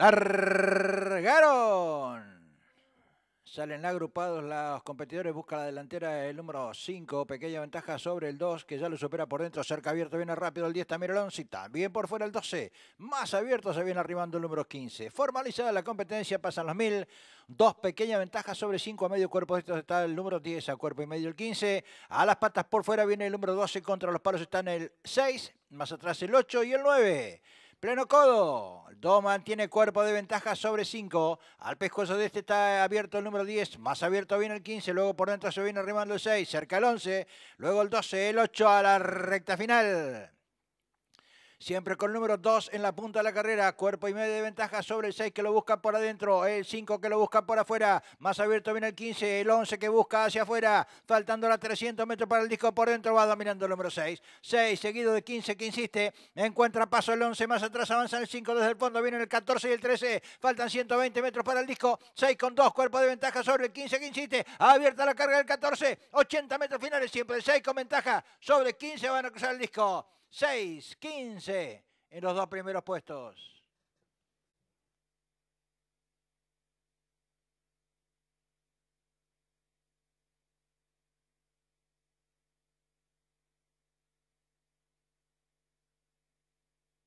¡Largaron! Salen agrupados los competidores, busca la delantera el número 5, pequeña ventaja sobre el 2, que ya lo supera por dentro, cerca abierto, viene rápido el 10, también el 11, también por fuera el 12, más abierto se viene arribando el número 15. Formalizada la competencia, pasan los 1000, dos pequeñas ventajas sobre 5 a medio cuerpo, esto está el número 10 a cuerpo y medio el 15, a las patas por fuera viene el número 12, contra los palos están el 6, más atrás el 8 y el 9. Pleno codo. el Doman mantiene cuerpo de ventaja sobre 5. Al pescuezo de este está abierto el número 10. Más abierto viene el 15. Luego por dentro se viene arrimando el 6. Cerca el 11. Luego el 12. El 8 a la recta final. Siempre con el número 2 en la punta de la carrera. Cuerpo y medio de ventaja sobre el 6 que lo busca por adentro. El 5 que lo busca por afuera. Más abierto viene el 15. El 11 que busca hacia afuera. Faltando la 300 metros para el disco por dentro. Va dominando el número 6. 6 seguido de 15 que insiste. Encuentra paso el 11. Más atrás avanza el 5 desde el fondo. Vienen el 14 y el 13. Faltan 120 metros para el disco. 6 con 2. Cuerpo de ventaja sobre el 15 que insiste. Abierta la carga del 14. 80 metros finales. Siempre el 6 con ventaja sobre 15. Van a cruzar el disco. 6, 15 en los dos primeros puestos.